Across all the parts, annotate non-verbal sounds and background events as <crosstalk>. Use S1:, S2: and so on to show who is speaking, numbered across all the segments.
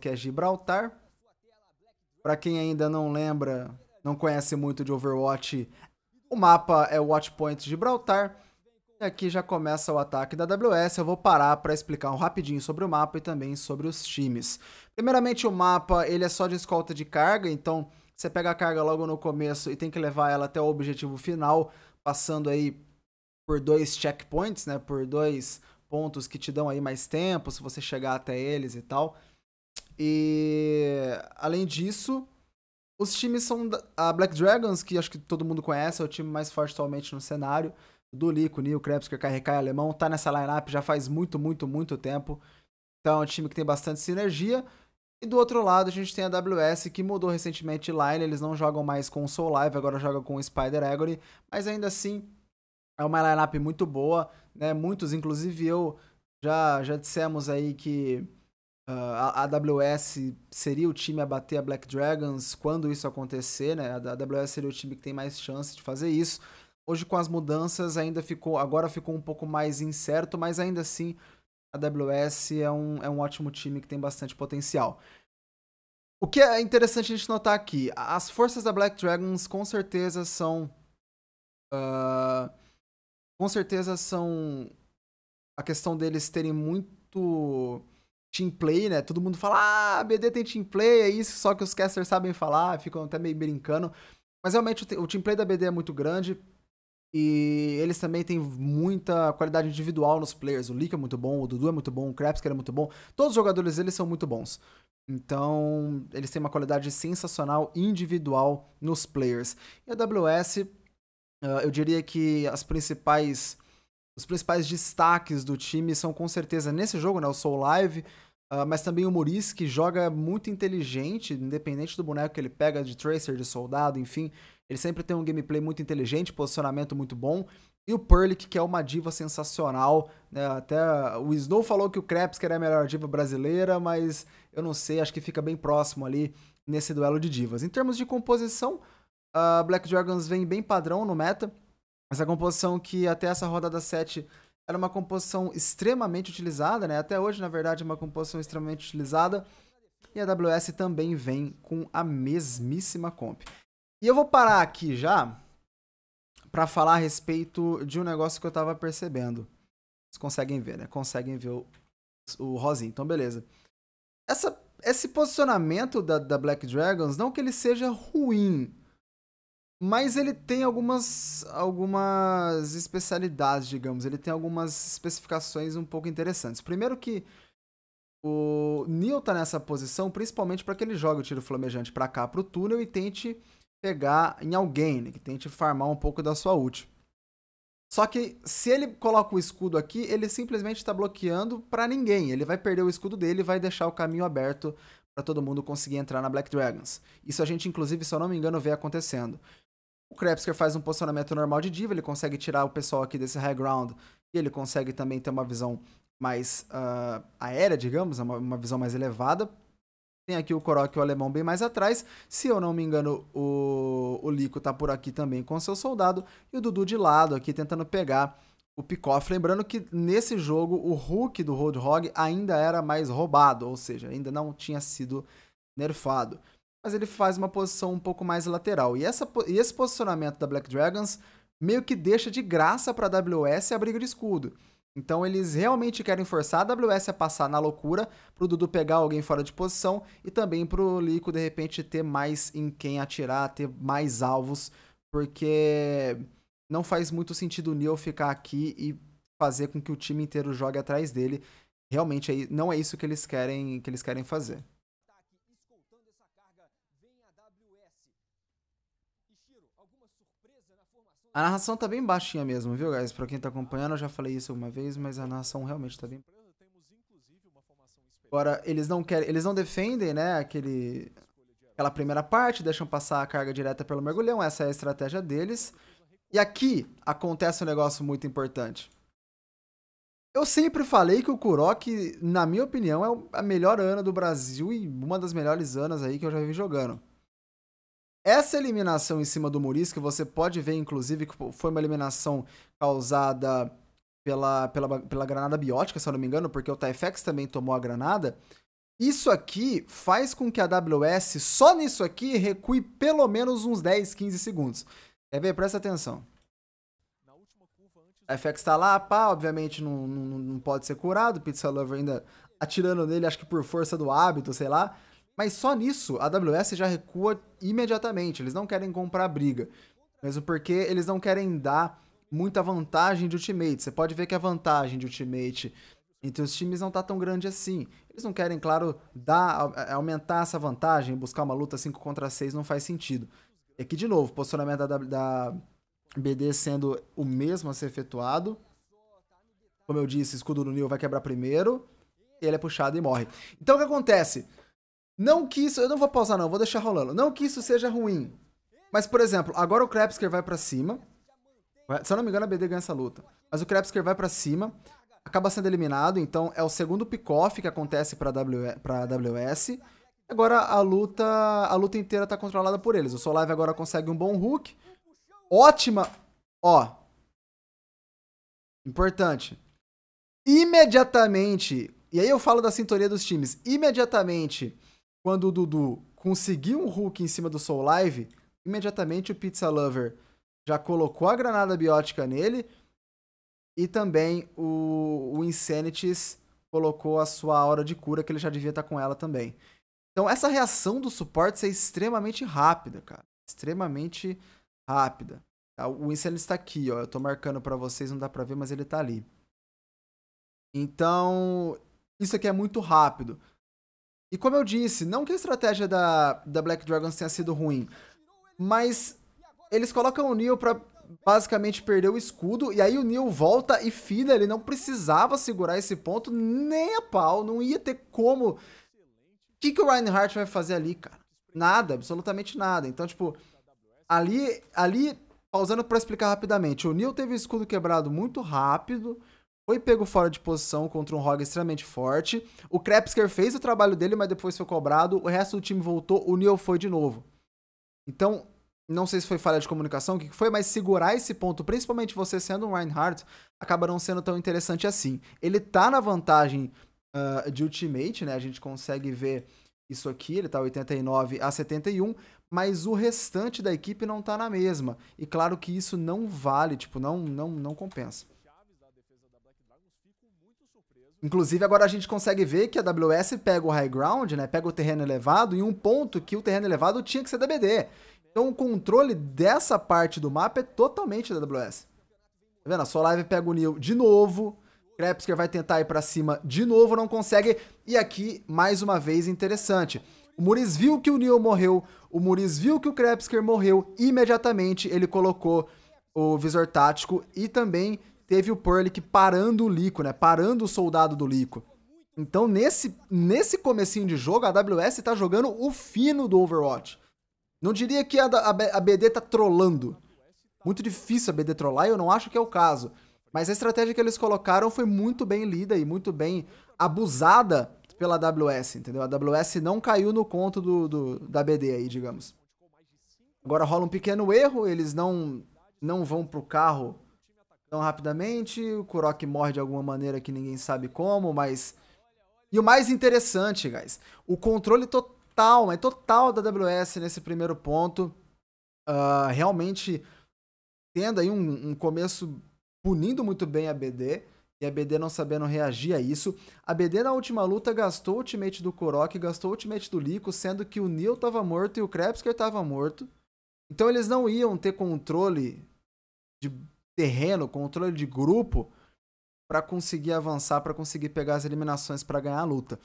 S1: que é Gibraltar. Para quem ainda não lembra, não conhece muito de Overwatch, o mapa é Watchpoint Gibraltar. E aqui já começa o ataque da AWS. Eu vou parar para explicar um rapidinho sobre o mapa e também sobre os times. Primeiramente, o mapa ele é só de escolta de carga, então você pega a carga logo no começo e tem que levar ela até o objetivo final, passando aí por dois checkpoints, né? Por dois pontos que te dão aí mais tempo, se você chegar até eles e tal. E além disso, os times são a Black Dragons, que acho que todo mundo conhece, é o time mais forte atualmente no cenário. Do Lico, Neil, Krebsker, KRK e Alemão, tá nessa lineup já faz muito, muito, muito tempo. Então é um time que tem bastante sinergia. E do outro lado, a gente tem a WS que mudou recentemente line, eles não jogam mais com o Soul Live, agora jogam com o Spider Agony, mas ainda assim é uma lineup muito boa, né? Muitos, inclusive eu, já já dissemos aí que ah, a AWS seria o time a bater a Black Dragons quando isso acontecer, né? A AWS seria o time que tem mais chance de fazer isso. Hoje com as mudanças ainda ficou, agora ficou um pouco mais incerto, mas ainda assim a AWS é um, é um ótimo time que tem bastante potencial. O que é interessante a gente notar aqui, as forças da Black Dragons com certeza são uh, com certeza são a questão deles terem muito team play, né? Todo mundo fala, ah, BD tem team play, é isso, só que os casters sabem falar, ficam até meio brincando. Mas realmente o team play da BD é muito grande e eles também têm muita qualidade individual nos players. O Lick é muito bom, o Dudu é muito bom, o Krabsker é muito bom. Todos os jogadores eles são muito bons. Então, eles têm uma qualidade sensacional individual nos players. E a AWS, ah, eu diria que as principais os principais destaques do time são com certeza nesse jogo, né? O Soul Live, uh, mas também o Moris, que joga muito inteligente, independente do boneco que ele pega, de Tracer, de Soldado, enfim. Ele sempre tem um gameplay muito inteligente, posicionamento muito bom. E o Perlick, que é uma diva sensacional. Né? Até o Snow falou que o Krebs era a melhor diva brasileira, mas eu não sei, acho que fica bem próximo ali nesse duelo de divas. Em termos de composição, a ah, Black Dragons vem bem padrão no meta. Essa composição que até essa rodada 7 era uma composição extremamente utilizada, né? Até hoje, na verdade, é uma composição extremamente utilizada. E a AWS também vem com a mesmíssima comp. E eu vou parar aqui já para falar a respeito de um negócio que eu estava percebendo. Vocês conseguem ver, né? Conseguem ver o, o rosinho. Então, beleza. Essa, esse posicionamento da, da Black Dragons, não que ele seja ruim, mas ele tem algumas, algumas especialidades, digamos. Ele tem algumas especificações um pouco interessantes. Primeiro que o Neil tá nessa posição principalmente para que ele jogue o tiro flamejante para cá, pro túnel e tente pegar em alguém, né? que tente farmar um pouco da sua ult. Só que se ele coloca o escudo aqui, ele simplesmente está bloqueando para ninguém. Ele vai perder o escudo dele e vai deixar o caminho aberto para todo mundo conseguir entrar na Black Dragons. Isso a gente, inclusive, se eu não me engano, vê acontecendo. O Krebsker faz um posicionamento normal de diva, ele consegue tirar o pessoal aqui desse high ground e ele consegue também ter uma visão mais uh, aérea, digamos, uma, uma visão mais elevada. Tem aqui o Korok e o alemão bem mais atrás. Se eu não me engano, o, o Lico tá por aqui também com seu soldado. E o Dudu de lado aqui tentando pegar o Picoff. Lembrando que nesse jogo o Hulk do Roadhog ainda era mais roubado, ou seja, ainda não tinha sido nerfado mas ele faz uma posição um pouco mais lateral. E, essa, e esse posicionamento da Black Dragons meio que deixa de graça para a WS a briga de escudo. Então eles realmente querem forçar a WS a passar na loucura, para o Dudu pegar alguém fora de posição e também para o Lico de repente ter mais em quem atirar, ter mais alvos, porque não faz muito sentido o Neo ficar aqui e fazer com que o time inteiro jogue atrás dele. Realmente é não é isso que eles querem, que eles querem fazer. A narração tá bem baixinha mesmo, viu, guys? Pra quem tá acompanhando, eu já falei isso uma vez, mas a narração realmente tá bem. Agora, eles não querem. Eles não defendem, né, aquele. Aquela primeira parte, deixam passar a carga direta pelo mergulhão, essa é a estratégia deles. E aqui acontece um negócio muito importante. Eu sempre falei que o Kuroki, na minha opinião, é a melhor Ana do Brasil e uma das melhores Anas aí que eu já vi jogando. Essa eliminação em cima do Muris, que você pode ver, inclusive, que foi uma eliminação causada pela, pela, pela granada biótica, se eu não me engano, porque o Tyfex também tomou a granada. Isso aqui faz com que a AWS, só nisso aqui, recue pelo menos uns 10, 15 segundos. Quer ver? Presta atenção. A FX tá lá, pá, obviamente não, não, não pode ser curado. Pizza Lover ainda atirando nele, acho que por força do hábito, sei lá. Mas só nisso, a AWS já recua imediatamente. Eles não querem comprar briga. Mesmo porque eles não querem dar muita vantagem de ultimate. Você pode ver que a vantagem de ultimate entre os times não tá tão grande assim. Eles não querem, claro, dar, é, aumentar essa vantagem, buscar uma luta 5 contra 6 não faz sentido. E aqui, de novo, posicionamento da, da BD sendo o mesmo a ser efetuado. Como eu disse, escudo do Nil vai quebrar primeiro. Ele é puxado e morre. Então o que acontece? Não que isso... Eu não vou pausar, não. Vou deixar rolando. Não que isso seja ruim. Mas, por exemplo, agora o Krebsker vai pra cima. Se eu não me engano, a BD ganha essa luta. Mas o Krebsker vai pra cima. Acaba sendo eliminado. Então, é o segundo pick-off que acontece pra, w, pra WS. Agora, a luta a luta inteira tá controlada por eles. O Solive agora consegue um bom hook.
S2: Ótima... Ó. Importante. Imediatamente... E aí eu falo da sintonia dos times. Imediatamente
S1: quando o Dudu conseguiu um Hulk em cima do Soul Live, imediatamente o Pizza Lover já colocou a granada biótica nele e também o, o Insanities colocou a sua aura de cura, que ele já devia estar com ela também. Então essa reação do suporte é extremamente rápida, cara. Extremamente rápida. Tá, o Insanities está aqui, ó. Eu estou marcando para vocês, não dá para ver, mas ele está ali. Então, isso aqui é muito rápido. E como eu disse, não que a estratégia da, da Black Dragons tenha sido ruim, mas eles colocam o Neil pra basicamente perder o escudo, e aí o Neil volta e filha, ele não precisava segurar esse ponto nem a pau, não ia ter como. O que, que o Reinhardt vai fazer ali, cara? Nada, absolutamente nada. Então, tipo, ali, ali pausando para explicar rapidamente, o Neil teve o escudo quebrado muito rápido, foi pego fora de posição contra um Rog extremamente forte. O Krepsker fez o trabalho dele, mas depois foi cobrado. O resto do time voltou, o Neil foi de novo. Então, não sei se foi falha de comunicação, o que foi, mas segurar esse ponto, principalmente você sendo um Reinhardt, acaba não sendo tão interessante assim. Ele tá na vantagem uh, de ultimate, né? A gente consegue ver isso aqui, ele tá 89 a 71, mas o restante da equipe não tá na mesma. E claro que isso não vale, tipo, não, não, não compensa. Inclusive, agora a gente consegue ver que a AWS pega o high ground, né? Pega o terreno elevado em um ponto que o terreno elevado tinha que ser da BD. Então, o controle dessa parte do mapa é totalmente da AWS. Tá vendo? A Solive pega o Neo de novo. Krepsker vai tentar ir para cima de novo, não consegue. E aqui, mais uma vez, interessante. O Muris viu que o Neo morreu, o Muris viu que o Krepsker morreu. Imediatamente, ele colocou o visor tático e também teve o Perlick parando o Lico, né? Parando o soldado do Lico. Então, nesse, nesse comecinho de jogo, a AWS tá jogando o fino do Overwatch. Não diria que a, a, a BD tá trollando. Muito difícil a BD trollar e eu não acho que é o caso. Mas a estratégia que eles colocaram foi muito bem lida e muito bem abusada pela AWS, entendeu? A AWS não caiu no conto do, do, da BD aí, digamos. Agora rola um pequeno erro, eles não, não vão pro carro então, rapidamente, o Kurok morre de alguma maneira que ninguém sabe como, mas... E o mais interessante, guys, o controle total, mas né, total da AWS nesse primeiro ponto, uh, realmente tendo aí um, um começo punindo muito bem a BD, e a BD não sabendo reagir a isso. A BD na última luta gastou o ultimate do Korok, gastou o ultimate do Lico, sendo que o Neil estava morto e o Krebsker estava morto. Então eles não iam ter controle de terreno, controle de grupo para conseguir avançar, para conseguir pegar as eliminações para ganhar a luta.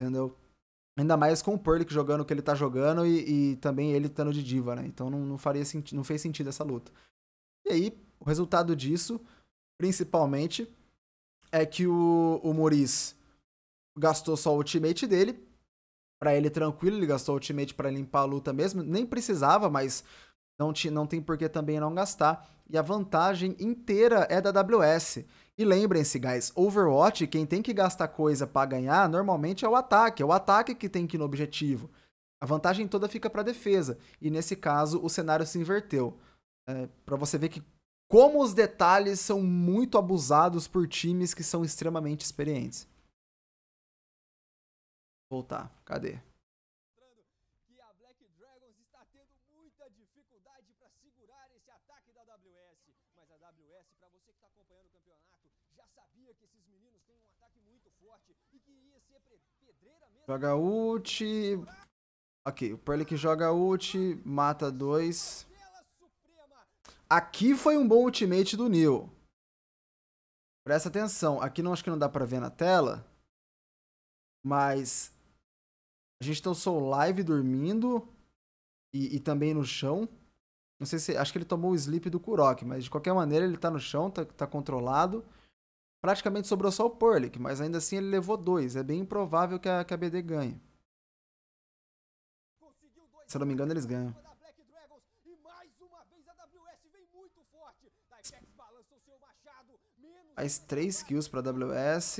S1: Entendeu? Ainda mais com o Perlick jogando o que ele tá jogando e, e também ele estando de diva, né? Então não, não, faria sentido, não fez sentido essa luta. E aí, o resultado disso, principalmente, é que o, o Maurice gastou só o ultimate dele. para ele tranquilo, ele gastou o ultimate para limpar a luta mesmo. Nem precisava, mas não, te, não tem por que também não gastar. E a vantagem inteira é da AWS. E lembrem-se, guys, Overwatch, quem tem que gastar coisa para ganhar, normalmente é o ataque. É o ataque que tem que ir no objetivo. A vantagem toda fica para defesa. E nesse caso, o cenário se inverteu. É, para você ver que como os detalhes são muito abusados por times
S2: que são extremamente experientes. Voltar, cadê?
S1: Joga ult. Ok, o Perlick joga ult, mata dois.
S2: Aqui foi um bom ultimate do Neil. Presta atenção, aqui não acho que não dá pra ver na tela. Mas a
S1: gente tem o Soul live dormindo e, e, também no chão. Não sei se. Acho que ele tomou o sleep do Kurok, mas de qualquer maneira ele tá no chão, tá, tá controlado. Praticamente sobrou só o Perlick, mas ainda assim ele levou dois. É bem improvável que a, que a BD ganhe. Se eu não me engano, eles ganham. Mais três kills para WS.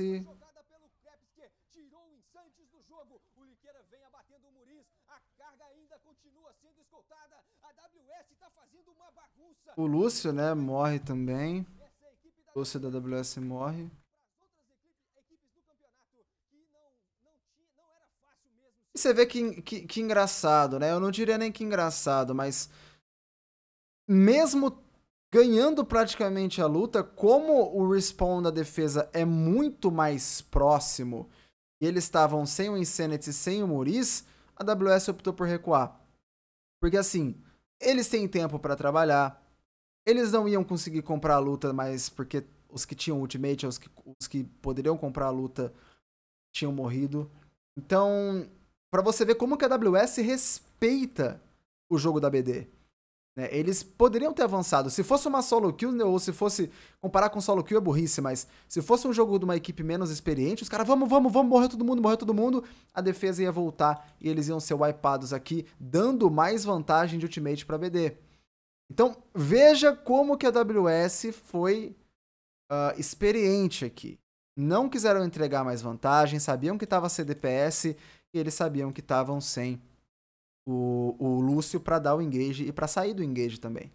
S1: O Lúcio, né, morre também. Lúcia da AWS morre. E você vê que, que, que engraçado, né? Eu não diria nem que engraçado, mas mesmo ganhando praticamente a luta, como o respawn da defesa é muito mais próximo e eles estavam sem o Insanity, sem o Muris, a AWS optou por recuar. Porque assim, eles têm tempo para trabalhar, eles não iam conseguir comprar a luta, mas porque os que tinham Ultimate, os que, os que poderiam comprar a luta, tinham morrido. Então, para você ver como que a AWS respeita o jogo da BD. Né? Eles poderiam ter avançado. Se fosse uma solo kill, né, ou se fosse. Comparar com solo kill é burrice, mas se fosse um jogo de uma equipe menos experiente, os caras, vamos, vamos, vamos, morreu todo mundo, morreu todo mundo. A defesa ia voltar e eles iam ser wipados aqui, dando mais vantagem de ultimate para BD. Então, veja como que a AWS foi uh, experiente aqui. Não quiseram entregar mais vantagem, sabiam que estava CDPS e eles sabiam que estavam sem o, o Lúcio para dar o engage e para sair do engage também.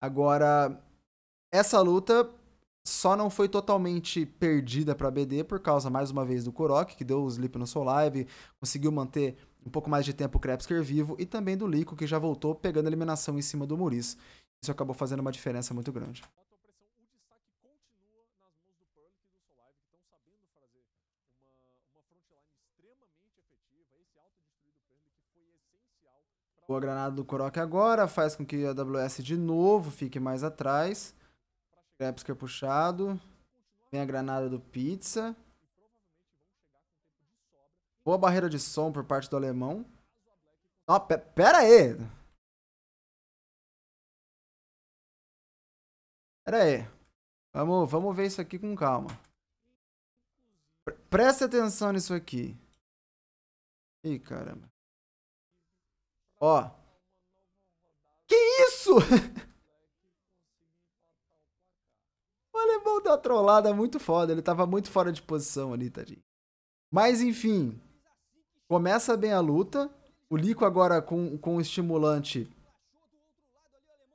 S1: Agora, essa luta só não foi totalmente perdida para BD por causa, mais uma vez, do Kurok, que deu o slip no seu live, conseguiu manter um pouco mais de tempo o Krepsker vivo e também do Lico, que já voltou pegando a eliminação em cima do Muris. Isso acabou fazendo uma diferença muito grande. Boa granada do Korok agora, faz com que a AWS de novo fique mais atrás. Krepsker puxado. Vem a granada do
S2: Pizza. Boa barreira de som por parte do alemão. Ah, pera aí! Pera aí. Vamos, vamos ver isso aqui com calma. Preste atenção nisso aqui. Ih, caramba. Ó. Que isso? <laughs> o alemão deu uma trollada muito foda. Ele tava
S1: muito fora de posição ali, tadinho. Mas, enfim. Começa bem a luta. O Lico agora com, com o estimulante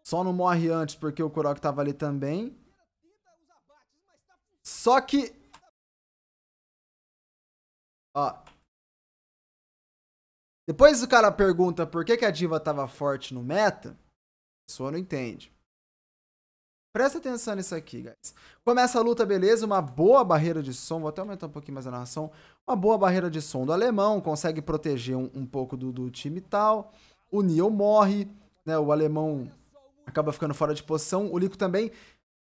S1: só não
S2: morre antes porque o Kurok tava ali também. Só que... Ó. Depois o cara pergunta por que, que a diva tava forte no meta. A pessoa não entende.
S1: Presta atenção nisso aqui, guys. Começa a luta, beleza? Uma boa barreira de som. Vou até aumentar um pouquinho mais a narração. Uma boa barreira de som do alemão, consegue proteger um, um pouco do, do, time tal. O Neil morre, né? O alemão acaba ficando
S2: fora de posição. O Lico também.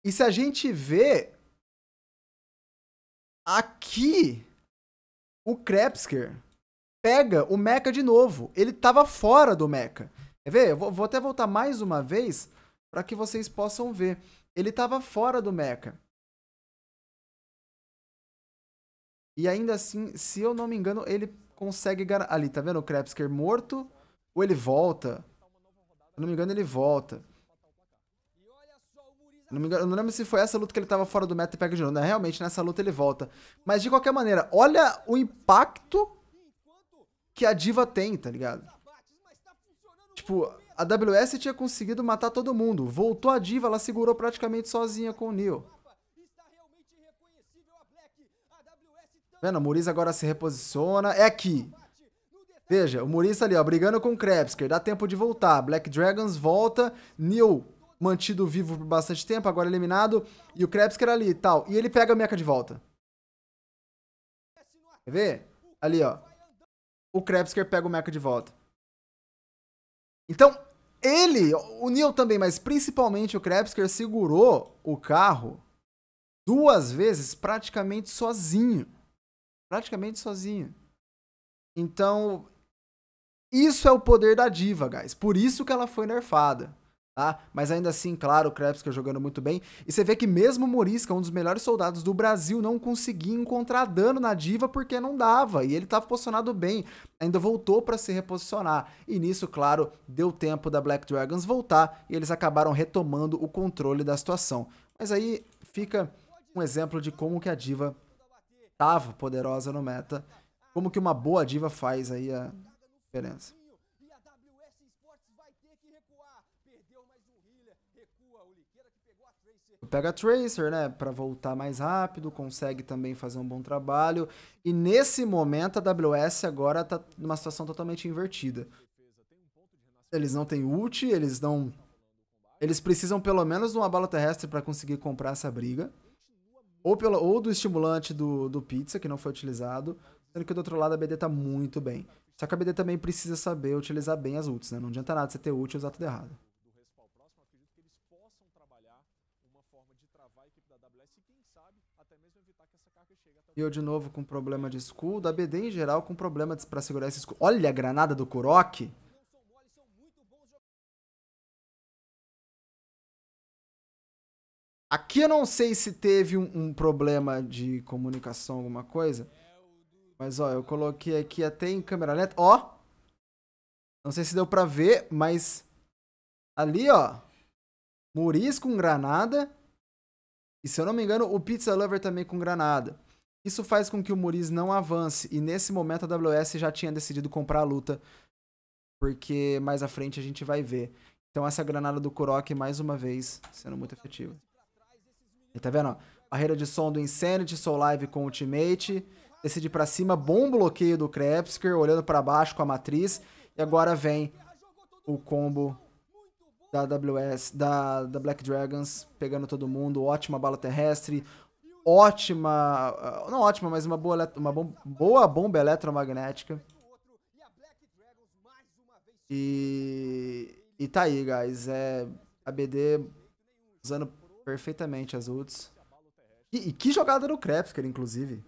S2: E se a gente vê. Aqui. O Krepsker pega o Mecha
S1: de novo. Ele tava fora do Mecha. Quer ver? Eu vou, vou até voltar mais uma vez para
S2: que vocês possam ver. Ele tava fora do Mecha. E ainda assim, se eu não me engano, ele consegue... Ali, tá vendo? O
S1: Krebsker morto. Ou ele volta. Se não me engano, ele volta. Não, engano, não lembro se foi essa luta que ele tava fora do meta e pega de novo. Né? Realmente, nessa luta ele volta. Mas de qualquer maneira, olha o impacto que a diva tem, tá ligado? Tipo, a WS tinha conseguido matar todo mundo. Voltou a diva, ela segurou praticamente sozinha com o Neo. Vendo? O Muris agora se reposiciona. É aqui. Veja, o Muris ali, ó, brigando com o Krebsker. Dá tempo de voltar. Black Dragons volta. Neil mantido vivo por bastante tempo, agora eliminado. E o Krebsker ali e tal. E ele pega a Mecha de volta.
S2: Quer ver? Ali, ó. O Krebsker pega o Mecha de volta. Então, ele, o Neil também, mas
S1: principalmente o Krebsker segurou o carro duas vezes praticamente sozinho praticamente sozinha. Então, isso é o poder da diva, guys. Por isso que ela foi nerfada. Tá? Mas ainda assim, claro, o Krepsker é jogando muito bem. E você vê que mesmo o Morisca, um dos melhores soldados do Brasil, não conseguia encontrar dano na diva porque não dava. E ele estava posicionado bem. Ainda voltou para se reposicionar. E nisso, claro, deu tempo da Black Dragons voltar e eles acabaram retomando o controle da situação. Mas aí fica um exemplo de como que a diva estava poderosa no meta. Como que uma boa diva faz aí a diferença? Pega a Tracer, né, para voltar mais rápido, consegue também fazer um bom trabalho. E nesse momento a WS agora tá numa situação totalmente invertida. Eles não têm ult, eles não eles precisam pelo menos de uma bala terrestre para conseguir comprar essa briga ou, pela, ou do estimulante do, do pizza, que não foi utilizado, sendo que do outro lado a BD tá muito bem. Só que a BD também precisa saber utilizar bem as ults, né? Não adianta nada você ter ult e usar tudo errado. E eu de novo com problema de escudo, a BD em geral com problema para pra segurar esse escudo. Olha a granada
S2: do Kurok! Aqui eu não sei se teve um, um problema de
S1: comunicação, alguma coisa. Mas, ó, eu coloquei aqui até em câmera lenta. Ó! Não sei se deu pra ver, mas... Ali, ó. Muris com granada. E, se eu não me engano, o Pizza Lover também com granada. Isso faz com que o Muris não avance. E, nesse momento, a WS já tinha decidido comprar a luta. Porque mais à frente a gente vai ver. Então, essa granada do Kurok, mais uma vez, sendo muito efetiva tá vendo, ó? Barreira de som do Insanity, Soul Live com o Ultimate. Decide para cima, bom bloqueio do Krebsker, olhando para baixo com a matriz. E agora vem o combo da ws da, da Black Dragons, pegando todo mundo. Ótima bala terrestre, ótima, ah, não ótima, mas uma boa, uma bom, boa bomba eletromagnética. E, e tá aí, guys. É, a BD usando Perfeitamente as ults. E, e que jogada do Krebsker inclusive.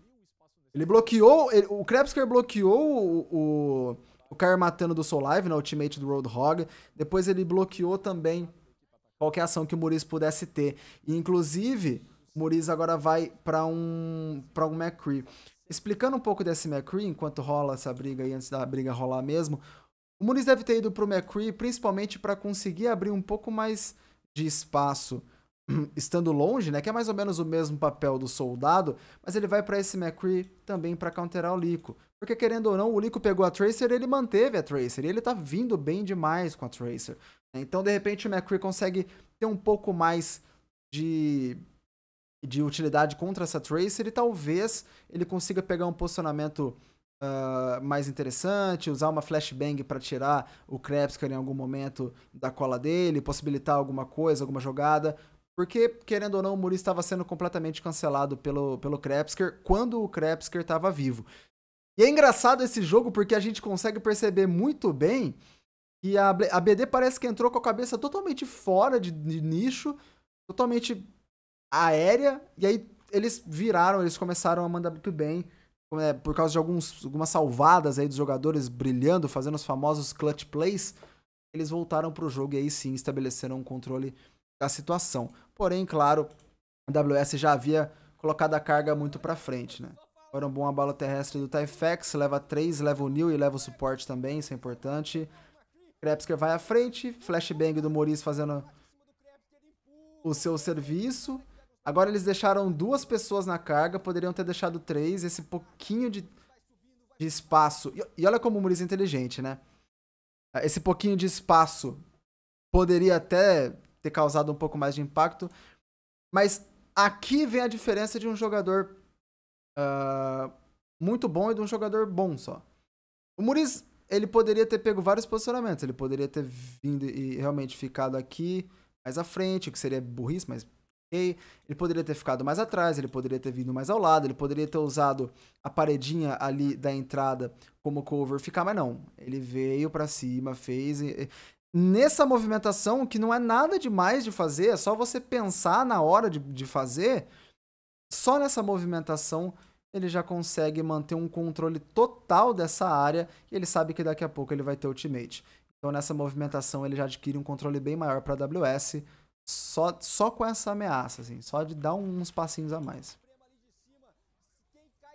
S1: Ele bloqueou... Ele, o Krebsker bloqueou o, o, o matando do Soul Live, na né, ultimate do Roadhog. Depois ele bloqueou também qualquer ação que o Muris pudesse ter. E, inclusive, o Muris agora vai para um para um McCree. Explicando um pouco desse McCree, enquanto rola essa briga aí, antes da briga rolar mesmo, o Muriz deve ter ido para o McCree principalmente para conseguir abrir um pouco mais de espaço <clears throat> estando longe, né? Que é mais ou menos o mesmo papel do soldado, mas ele vai para esse McCree também para counterar o Lico. Porque querendo ou não, o Lico pegou a Tracer, ele manteve a Tracer, e ele tá vindo bem demais com a Tracer. Então, de repente, o McCree consegue ter um pouco mais de de utilidade contra essa Tracer e talvez ele consiga pegar um posicionamento uh, mais interessante, usar uma flashbang para tirar o Krebsker em algum momento da cola dele, possibilitar alguma coisa, alguma jogada. Porque, querendo ou não, o Muri estava sendo completamente cancelado pelo, pelo Krebsker quando o Krebsker estava vivo. E é engraçado esse jogo porque a gente consegue perceber muito bem que a, a BD parece que entrou com a cabeça totalmente fora de, de nicho, totalmente aérea, e aí eles viraram, eles começaram a mandar muito bem. É, por causa de alguns, algumas salvadas aí dos jogadores brilhando, fazendo os famosos clutch plays, eles voltaram pro jogo e aí sim estabeleceram um controle da situação. Porém, claro, a AWS já havia colocado a carga muito para frente, né? Foram um bom abalo terrestre do Typhex, leva 3, leva o New e leva o suporte também, isso é importante. Krepsker vai à frente, flashbang do Moris fazendo o seu serviço. Agora eles deixaram duas pessoas na carga, poderiam ter deixado três, esse pouquinho de, de espaço. E, e, olha como o Moris é inteligente, né? Esse pouquinho de espaço poderia até ter causado um pouco mais de impacto. Mas aqui vem a diferença de um jogador uh, muito bom e de um jogador bom só. O Muriz, ele poderia ter pego vários posicionamentos, ele poderia ter vindo e realmente ficado aqui mais à frente, o que seria burrice, mas ok. Ele poderia ter ficado mais atrás, ele poderia ter vindo mais ao lado, ele poderia ter usado a paredinha ali da entrada como cover ficar, mas não. Ele veio para cima, fez nessa movimentação que não é nada demais de fazer, é só você pensar na hora de, de fazer, só nessa movimentação ele já consegue manter um controle total dessa área e ele sabe que daqui a pouco ele vai ter ultimate. Então nessa movimentação ele já adquire um controle bem maior para WS só, só com essa ameaça, assim, só de dar uns passinhos a mais.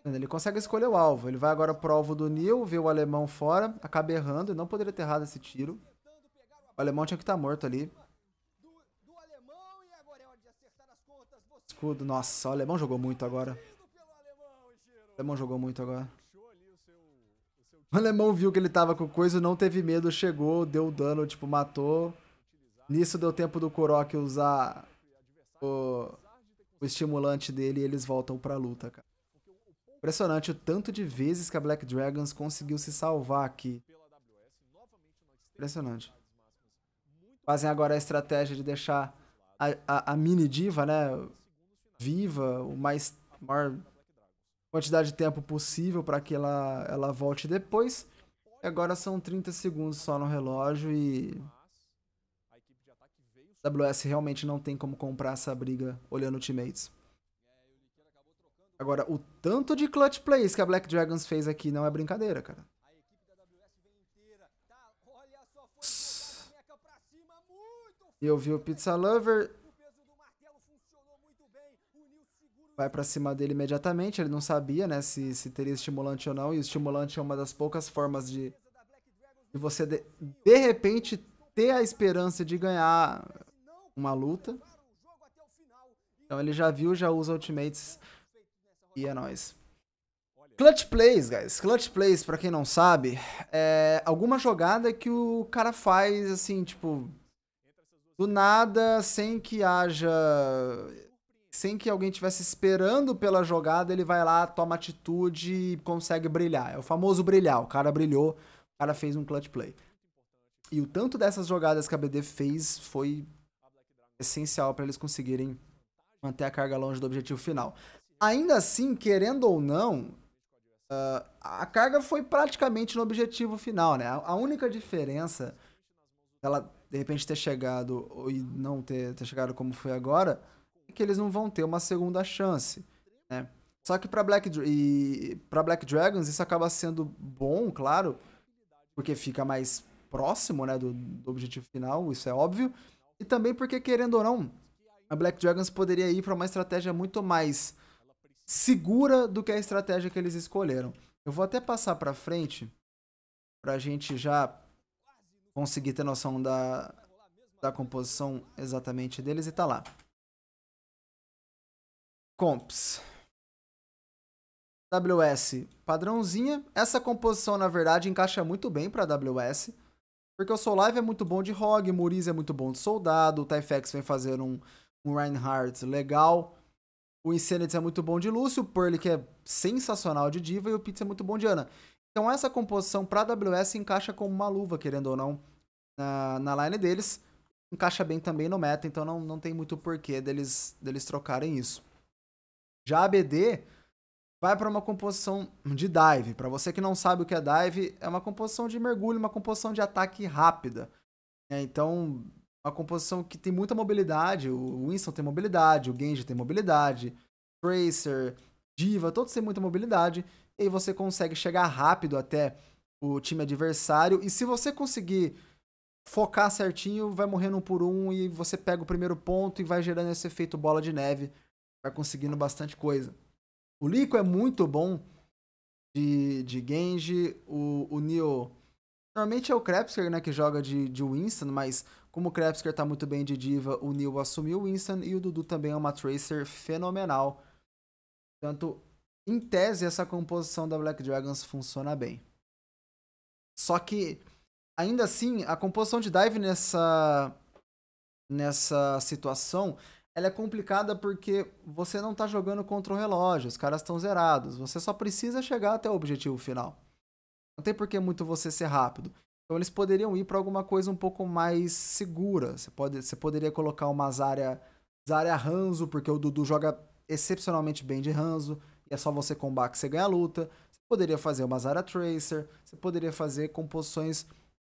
S1: Ele consegue escolher o alvo. Ele vai agora pro alvo do Nil, vê o alemão fora, acaba errando. e não poderia ter errado esse tiro. O alemão tinha que estar tá morto ali. Escudo, nossa, o alemão jogou muito agora. O alemão jogou muito agora. O alemão viu que ele tava com coisa, não teve medo, chegou, deu dano, tipo, matou. Nisso deu tempo do Kurok usar o, o estimulante dele e eles voltam pra luta, cara. Impressionante o tanto de vezes que a Black Dragons conseguiu se salvar aqui. Impressionante fazem agora a estratégia de deixar a, a, a mini diva, né, viva o mais maior quantidade de tempo possível para que ela, ela volte depois. E agora são 30 segundos só no relógio e a WS realmente não tem como comprar essa briga olhando teammates. Agora, o tanto de clutch plays que a Black Dragons fez aqui não é brincadeira, cara. E eu vi o Pizza Lover. Vai para cima dele imediatamente. Ele não sabia, né, se, se teria estimulante ou não. E o estimulante é uma das poucas formas de, de você, de, de repente, ter a esperança de ganhar uma luta. Então ele já viu, já usa ultimates. E é nóis. Clutch plays, guys. Clutch plays, pra quem não sabe, é alguma jogada que o cara faz, assim, tipo, do nada, sem que haja. Sem que alguém tivesse esperando pela jogada, ele vai lá, toma atitude e consegue brilhar. É o famoso brilhar. O cara brilhou, o cara fez um clutch play. E o tanto dessas jogadas que a BD fez foi essencial para eles conseguirem manter a carga longe do objetivo final. Ainda assim, querendo ou não, uh, a carga foi praticamente no objetivo final, né? A única diferença ela de repente ter chegado e não ter, ter chegado como foi agora, é que eles não vão ter uma segunda chance, né? Só que para Black e para Black Dragons isso acaba sendo bom, claro, porque fica mais próximo, né, do, do, objetivo final, isso é óbvio, e também porque querendo ou não, a Black Dragons poderia ir para uma estratégia muito mais segura do que a estratégia que eles escolheram. Eu vou até passar para frente para a gente já
S2: conseguir ter noção da, da composição exatamente deles e tá lá. Comps. WS padrãozinha. Essa composição, na verdade, encaixa muito bem para
S1: WS. Porque o Soul Live é muito bom de Rogue, o Muriz é muito bom de Soldado, o Tyfex vem fazer um, um Reinhardt legal. O Insanity é muito bom de Lúcio, o Pearl que é sensacional de Diva e o Pitts é muito bom de Ana. Então essa composição para AWS encaixa como uma luva, querendo ou não, na, na line deles. Encaixa bem também no meta, então não, não tem muito porquê deles, deles trocarem isso. Já a ABD vai para uma composição de dive. Para você que não sabe o que é dive, é uma composição de mergulho, uma composição de ataque rápida. É, então, uma composição que tem muita mobilidade. O Winston tem mobilidade, o Genji tem mobilidade, Tracer, Diva, todos têm muita mobilidade e você consegue chegar rápido até o time adversário. E se você conseguir focar certinho, vai morrendo um por um e você pega o primeiro ponto e vai gerando esse efeito bola de neve, vai conseguindo bastante coisa. O Lico é muito bom de, de Genji, o, o Neo... Normalmente é o Krebsker né, que joga de, de Winston, mas como o Krepsker tá muito bem de diva, o Neo assumiu o Winston e o Dudu também é uma Tracer fenomenal. Tanto em tese, essa composição da Black Dragons funciona bem. Só que, ainda assim, a composição de dive nessa, nessa situação ela é complicada porque você não está jogando contra o relógio, os caras estão zerados. Você só precisa chegar até o objetivo final. Não tem por que muito você ser rápido. Então eles poderiam ir para alguma coisa um pouco mais segura. Você, pode, você poderia colocar umas áreas área Ranzo porque o Dudu joga excepcionalmente bem de Ranzo e é só você combar que você ganha a luta. Você poderia fazer uma Zara Tracer, você poderia fazer composições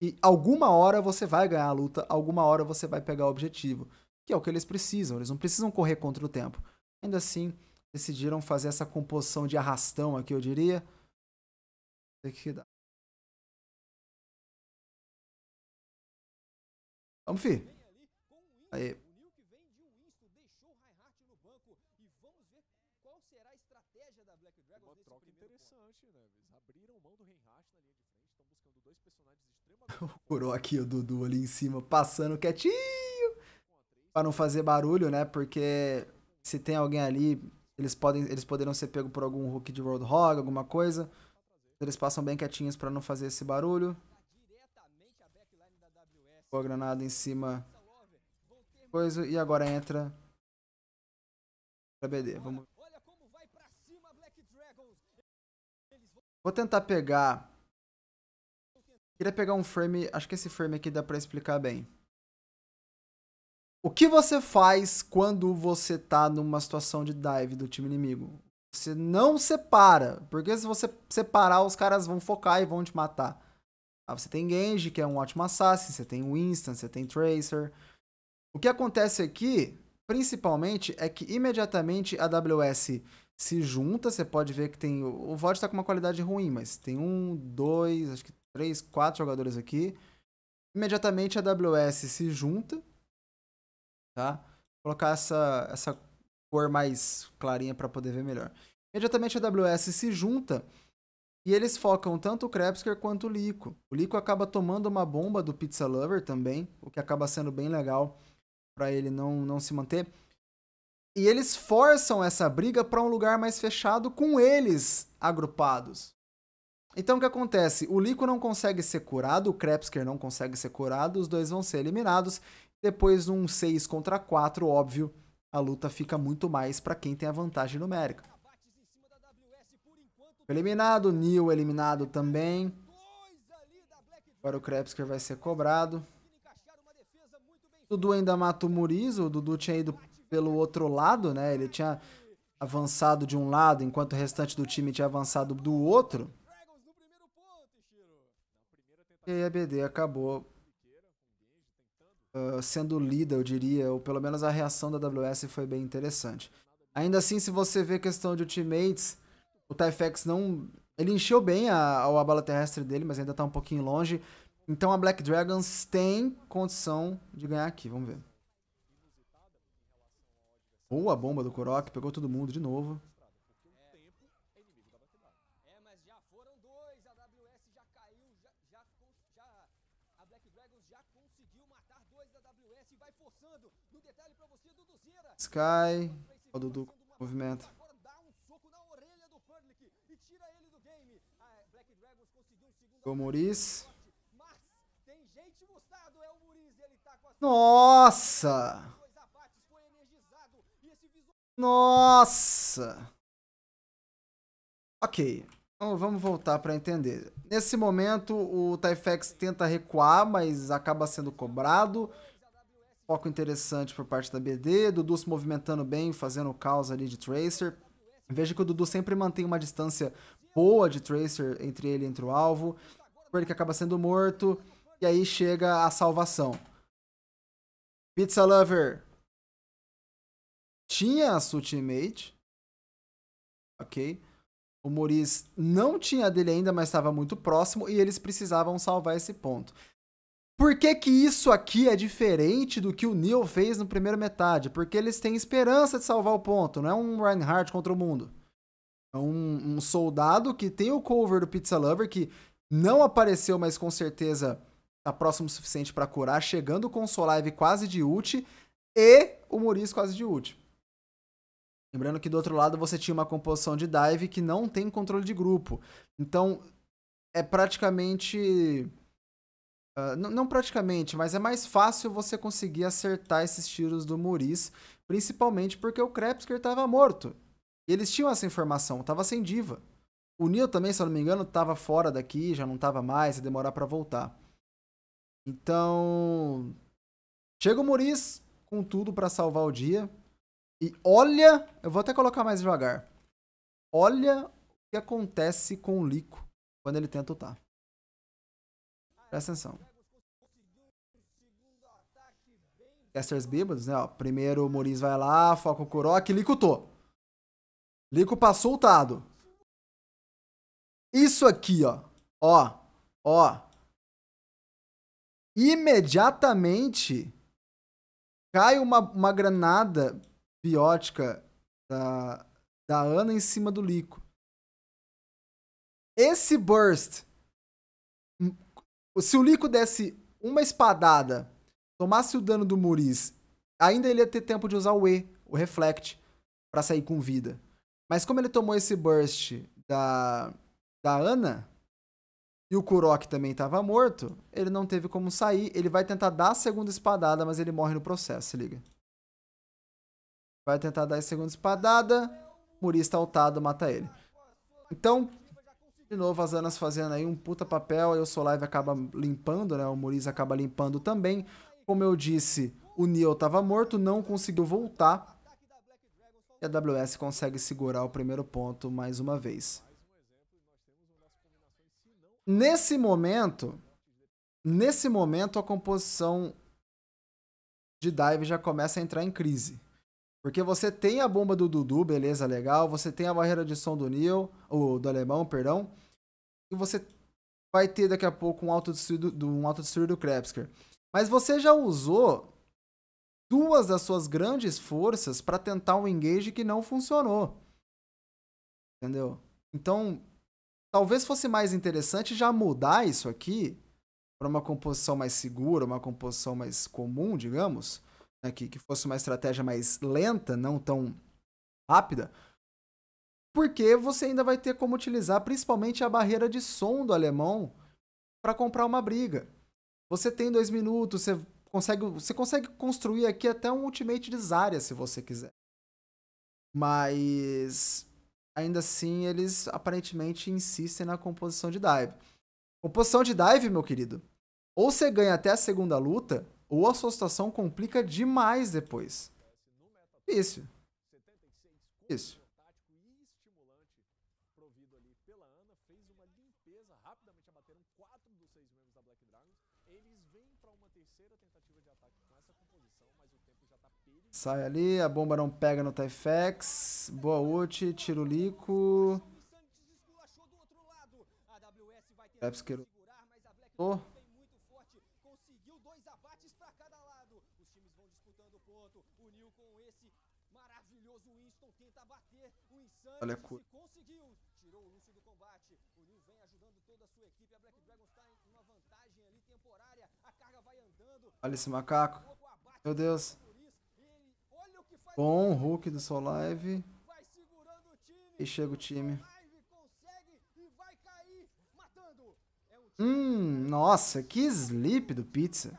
S1: e alguma hora você vai ganhar a luta, alguma hora você vai pegar o objetivo, que é o que eles
S2: precisam, eles não precisam correr contra o tempo. Ainda assim, decidiram fazer essa composição de arrastão aqui, eu diria. O que dá? Vamos, fi. Aí.
S1: o Kuroki e o Dudu ali em cima, passando quietinho, para não fazer barulho, né? Porque se tem alguém ali, eles podem eles poderão ser pegos por algum hook de Roadhog, alguma coisa. Eles passam bem quietinhos para não fazer esse barulho. Boa granada em cima. Coisa, e agora
S2: entra pra BD. Vamos Vou tentar pegar Queria pegar um frame, acho que esse frame aqui dá para explicar bem. O que você
S1: faz quando você tá numa situação de dive do time inimigo? Você não separa, porque se você separar, os caras vão focar e vão te matar. Ah, você tem Genji, que é um ótimo assassin, você tem Winston, você tem Tracer. O que acontece aqui, principalmente, é que imediatamente a AWS se junta, você pode ver que tem... O VOD está com uma qualidade ruim, mas tem um, dois, acho que três, quatro jogadores aqui. Imediatamente a AWS se junta, tá? Vou colocar essa, essa cor mais clarinha para poder ver melhor. Imediatamente a AWS se junta e eles focam tanto o Krebsker quanto o Lico. O Lico acaba tomando uma bomba do Pizza Lover também, o que acaba sendo bem legal para ele não, não se manter. E eles forçam essa briga para um lugar mais fechado com eles agrupados. Então o que acontece? O Lico não consegue ser curado, o Krepsker não consegue ser curado, os dois vão ser eliminados. Depois, num 6 contra 4, óbvio, a luta fica muito mais para quem tem a vantagem numérica. Eliminado, Neil eliminado também. Agora o Krepsker vai ser cobrado. Dudu ainda mata o Murizo. O Dudu tinha ido pelo outro lado, né? Ele tinha avançado de um lado, enquanto o restante do time tinha avançado do outro. E aí a BD acabou uh, sendo lida, eu diria, ou pelo menos a reação da WS foi bem interessante. Ainda assim, se você vê questão de teammates, o Typhex não. Ele encheu bem a, a bala terrestre dele, mas ainda tá um pouquinho longe. Então a Black Dragons tem condição de ganhar aqui, vamos ver. Boa bomba do Kurok, pegou todo mundo de novo. Sky. O Dudu com movimento. O Muris.
S2: Nossa! Nossa!
S1: Ok. Então vamos voltar para entender. Nesse momento, o Taifex tenta recuar, mas acaba sendo cobrado foco interessante por parte da BD, Dudu se movimentando bem, fazendo causa ali de Tracer. Veja que o Dudu sempre mantém uma distância boa de Tracer entre ele e entre o alvo, por ele que acaba sendo morto,
S2: e aí chega a salvação. Pizza Lover tinha a sua teammate, ok?
S1: O Moris não tinha dele ainda, mas estava muito próximo, e eles precisavam salvar esse ponto. Por que, que isso aqui é diferente do que o Neil fez na primeira metade? Porque eles têm esperança de salvar o ponto, não é um Reinhardt contra o mundo. É um, um soldado que tem o cover do Pizza Lover, que não apareceu, mas com certeza tá próximo o suficiente para curar, chegando com o Solive quase de ult e o Muris quase de ult. Lembrando que do outro lado você tinha uma composição de dive que não tem controle de grupo. Então é praticamente ah, não praticamente, mas é mais fácil você conseguir acertar esses tiros do Muris, principalmente porque o Krepsker estava morto. Eles tinham essa informação, estava sem diva. O Neil também, se eu não me engano, estava fora daqui, já não estava mais, ia demorar para voltar. Então, chega o Muris com tudo para salvar
S2: o dia. E olha, eu vou até colocar mais devagar. Olha o que acontece com o Lico quando ele tenta lutar. Presta
S1: atenção. Casters bêbados, né? Ó, primeiro
S2: o Moriz vai lá, foca o Kurok, licutou. Lico passou tá o Tado. Isso aqui, ó. Ó. Ó. Imediatamente cai uma, uma granada biótica da, da Ana em cima do Lico. Esse burst se o Lico desse uma espadada, tomasse o dano do Muris, ainda ele ia ter tempo
S1: de usar o E, o Reflect, para sair com vida. Mas como ele tomou esse burst da, da Ana, e o Kurok também estava morto, ele não teve como sair. Ele vai tentar dar a segunda espadada, mas ele morre no processo, se liga. Vai tentar dar a segunda espadada, Muri está altado, mata ele. Então, de novo, as Anas fazendo aí um puta papel, eu sou live acaba limpando, né? O Muriz acaba limpando também. Como eu disse, o Neo tava morto, não conseguiu voltar. E a AWS consegue segurar o primeiro ponto mais uma vez. Nesse momento, nesse momento a composição de dive já começa a entrar em crise. Porque você tem a bomba do Dudu, beleza, legal. Você tem a barreira de som do Neil, ou do alemão, perdão. E você vai ter daqui a pouco um auto-destruído, um autodestruir do Krebsker. Mas você já usou duas das suas grandes forças para tentar um engage que não funcionou. Entendeu? Então, talvez fosse mais interessante já mudar isso aqui para uma composição mais segura, uma composição mais comum, digamos né, que, que fosse uma estratégia mais lenta, não tão rápida, porque você ainda vai ter como utilizar principalmente a barreira de som do alemão para comprar uma briga. Você tem dois minutos, você consegue, você consegue construir aqui até um ultimate de Zarya se você quiser. Mas ainda assim eles aparentemente insistem na composição de dive. Composição de dive, meu querido. Ou você ganha até a segunda luta, ou a sua situação complica demais depois.
S2: Isso. Isso.
S1: Sai ali, a bomba não pega no Typhex. Boa ult, tiro lico. Caps que... Oh. Olha a cura. Tirou o Lúcio do combate. O vem ajudando toda a sua equipe. A Black Dragon está em uma vantagem ali temporária. A carga vai andando. Olha esse macaco. Meu Deus. Bom, Hulk do Soul Live. E chega o time. É hum, nossa, que sleep do Pizza.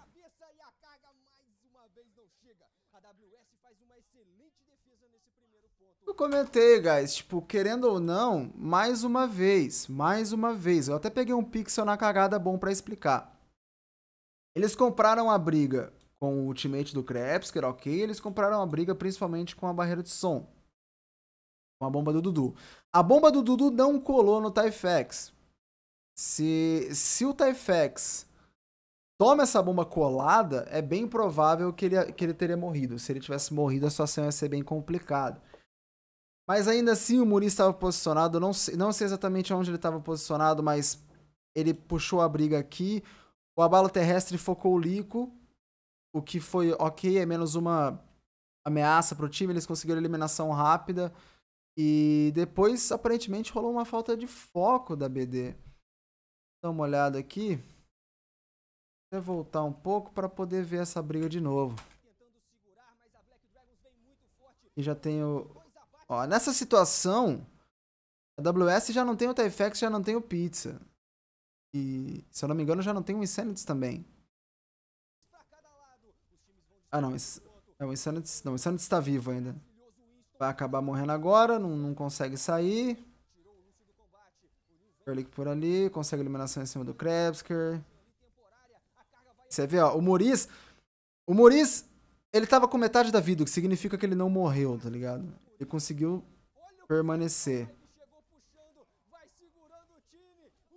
S1: comentei, guys. Tipo, querendo ou não, mais uma vez, mais uma vez. Eu até peguei um pixel na cagada bom para explicar. Eles compraram a briga com o ultimate do Krebs, que era ok. Eles compraram a briga principalmente com a barreira de som. Com a bomba do Dudu. A bomba do Dudu não colou no Tyfex. Se, se o Tyfex toma essa bomba colada, é bem provável que ele, que ele teria morrido. Se ele tivesse morrido, a situação ia ser bem complicada. Mas ainda assim o Muri estava posicionado, não sei, não sei exatamente onde ele estava posicionado, mas ele puxou a briga aqui. O abalo terrestre focou o Lico, o que foi ok, é menos uma ameaça para o time, eles conseguiram eliminação rápida. E depois, aparentemente, rolou uma falta de foco da BD. Dá uma olhada aqui. Vou voltar um pouco para poder ver essa briga de novo. E já tem o, Ó, nessa situação, a AWS já não tem o TFX, já não tem o Pizza. E, se eu não me engano, já não tem o Insanity também. Ah, não. É, o Insanity, não, o Insanity está vivo ainda. Vai acabar morrendo agora, não, não consegue sair. Erlich por ali, consegue eliminação em cima do Krebsker. Você vê, ó, o Muris. O Muris, ele tava com metade da vida, o que significa que ele não morreu, tá ligado? Ele conseguiu permanecer.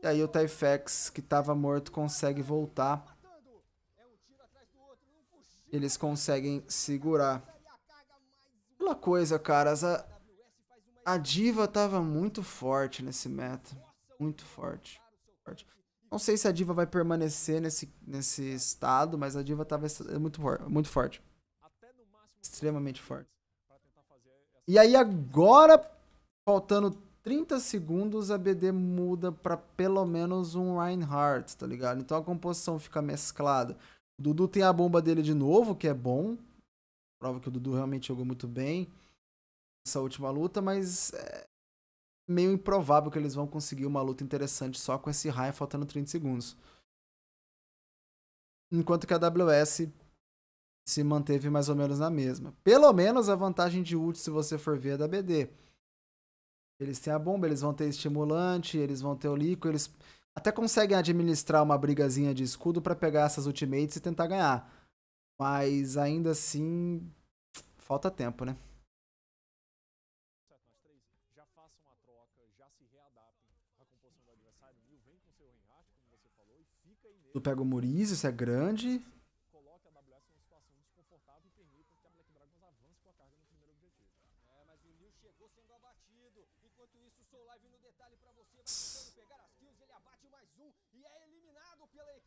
S1: E aí o Tyfex, que estava morto, consegue voltar. Eles conseguem segurar. Aquela coisa, caras. A, a diva estava muito forte nesse meta. Muito forte. forte. Não sei se a diva vai permanecer nesse, nesse estado, mas a diva estava muito, muito forte. Extremamente forte. E aí agora, faltando 30 segundos, a BD muda para pelo menos um Reinhardt, tá ligado? Então a composição fica mesclada. O Dudu tem a bomba dele de novo, que é bom. Prova que o Dudu realmente jogou muito bem essa última luta, mas é meio improvável que eles vão conseguir uma luta interessante só com esse Ryan faltando 30 segundos. Enquanto que a WS se manteve mais ou menos na mesma. Pelo menos a vantagem de ult, se você for ver, é da BD. Eles têm a bomba, eles vão ter estimulante, eles vão ter o líquido, eles até conseguem administrar uma brigazinha de escudo para pegar essas ultimates e tentar ganhar. Mas ainda assim, falta tempo, né? Tu pega o Muriz,
S2: isso é grande.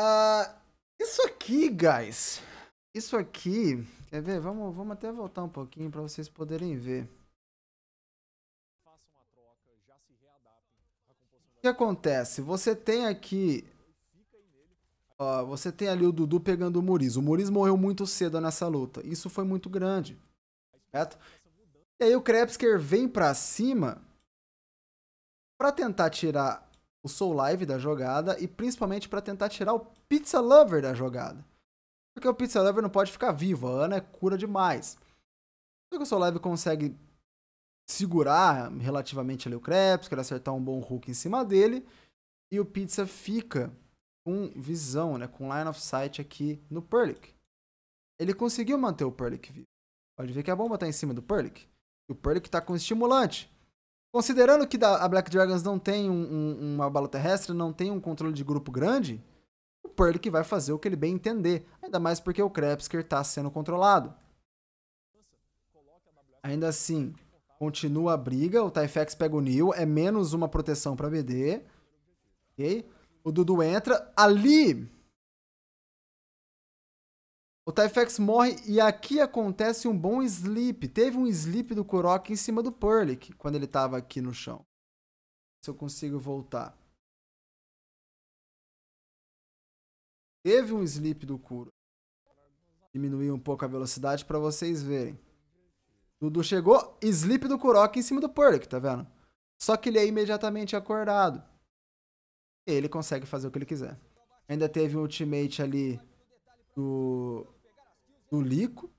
S1: Ah, isso aqui, guys. Isso aqui. Quer ver? Vamos, vamos até voltar um pouquinho para vocês poderem ver. O que acontece? Você tem aqui. Ó, você tem ali o Dudu pegando o Muriz. O Muriz morreu muito cedo nessa luta. Isso foi muito grande. Certo? E aí o Krebsker vem para cima para tentar tirar o Soul Live da jogada e principalmente para tentar tirar o Pizza Lover da jogada. Porque o Pizza Lover não pode ficar vivo, a Ana é cura demais. Só que o Soul Live consegue segurar relativamente ali o Krebs, quer acertar um bom hook em cima dele, e o Pizza fica com visão, né, com line of sight aqui no Perlick. Ele conseguiu manter o Perlick vivo. Pode ver que a bomba botar tá em cima do Perlick. E o Perlick está com estimulante. Considerando que a Black Dragons não tem um, um, uma bala terrestre, não tem um controle de grupo grande, o Pearl que vai fazer o que ele bem entender, ainda mais porque o Krebsker está sendo controlado. Ainda assim, continua a briga, o Tyfex pega o Neil, é menos
S2: uma proteção para BD. O Dudu entra, ali o Tyfex morre e aqui acontece um bom sleep. Teve um sleep do Kurok em cima do Perlick quando ele estava aqui no chão. Se eu consigo voltar. Teve um sleep do Kuro. Diminui um pouco a velocidade para vocês verem.
S1: Dudu chegou, sleep do Kurok em cima do Perlick, tá vendo? Só que ele é imediatamente acordado. Ele consegue fazer o que ele quiser. Ainda teve um ultimate ali do do Lico.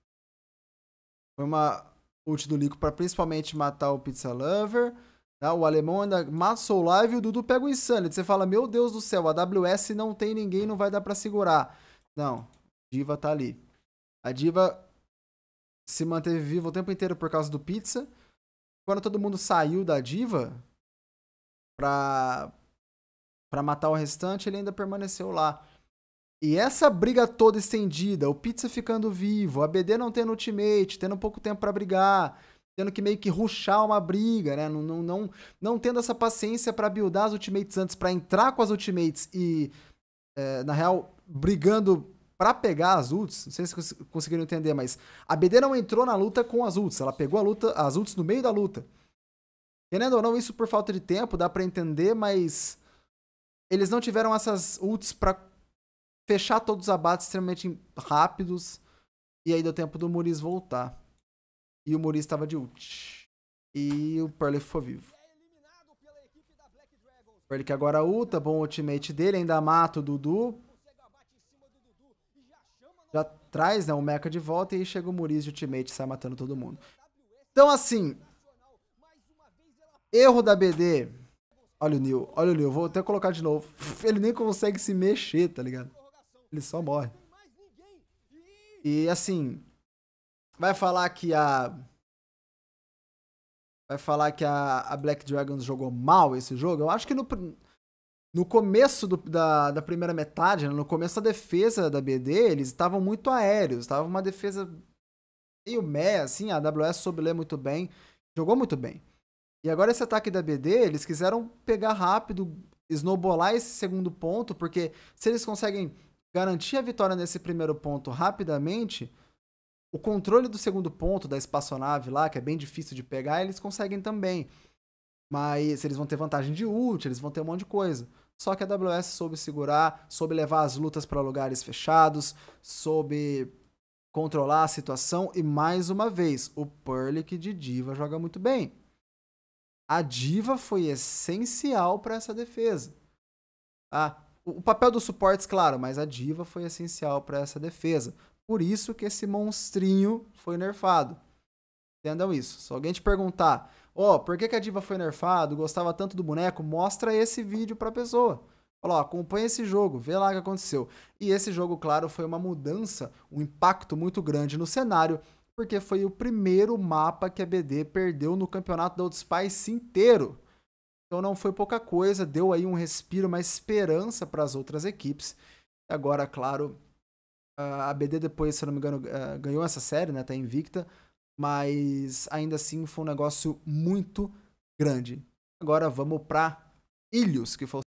S1: Foi uma ult do Lico para principalmente matar o Pizza Lover. Tá? O alemão ainda matou o live e o Dudu pega o Insanity. Você fala, meu Deus do céu, a AWS não tem ninguém, não vai dar para segurar. Não, Diva tá ali. A Diva se manteve viva o tempo inteiro por causa do Pizza. Quando todo mundo saiu da Diva pra, pra matar o restante, ele ainda permaneceu lá. E essa briga toda estendida, o Pizza ficando vivo, a BD não tendo ultimate, tendo pouco tempo para brigar, tendo que meio que ruxar uma briga, né? Não, não, não, não tendo essa paciência para buildar as ultimates antes, para entrar com as ultimates e, é, na real, brigando para pegar as ults. Não sei se vocês conseguiram entender, mas a BD não entrou na luta com as ults, ela pegou a luta, as ults no meio da luta. Querendo ou não, isso por falta de tempo, dá para entender, mas eles não tiveram essas ults para fechar todos os abates extremamente rápidos. E aí deu tempo do Muriz voltar. E o Muriz estava de ult. E o Perle foi vivo. Perle que agora ulta, bom ultimate dele, ainda mata o Dudu. Já traz né, o Mecha de volta e aí chega o Muriz de ultimate e sai matando todo mundo. Então assim, erro da BD. Olha o Neil, olha o Neil, vou até colocar de novo. <laughs> Ele nem consegue se mexer, tá ligado? ele só morre. E assim, vai falar que a vai falar que a, a Black Dragons jogou mal esse jogo? Eu acho que no, no começo do, da, da primeira metade, né? no começo da defesa da BD, eles estavam muito aéreos, estava uma defesa meio meia, assim, a AWS soube ler muito bem, jogou muito bem. E agora esse ataque da BD, eles quiseram pegar rápido, snowballar esse segundo ponto, porque se eles conseguem garantir a vitória nesse primeiro ponto rapidamente, o controle do segundo ponto, da espaçonave lá, que é bem difícil de pegar, eles conseguem também. Mas eles vão ter vantagem de ult, eles vão ter um monte de coisa. Só que a AWS soube segurar, soube levar as lutas para lugares fechados, soube controlar a situação e mais uma vez, o Perlick de Diva joga muito bem. A Diva foi essencial para essa defesa. Ah, o papel dos suportes, claro, mas a diva foi essencial para essa defesa. Por isso que esse monstrinho foi nerfado. Entendam isso. Se alguém te perguntar, ó, oh, por que, que a diva foi nerfado, gostava tanto do boneco, mostra esse vídeo pra pessoa. Fala, ó, acompanha esse jogo, vê lá o que aconteceu. E esse jogo, claro, foi uma mudança, um impacto muito grande no cenário, porque foi o primeiro mapa que a BD perdeu no campeonato da Old Spice inteiro. Então não foi pouca coisa, deu aí um respiro, uma esperança para as outras equipes. Agora, claro, a BD depois, se eu não me engano, eh, ganhou essa série, né? Tá invicta,
S2: mas ainda assim foi um negócio muito grande. Agora vamos para Ilhos, que foi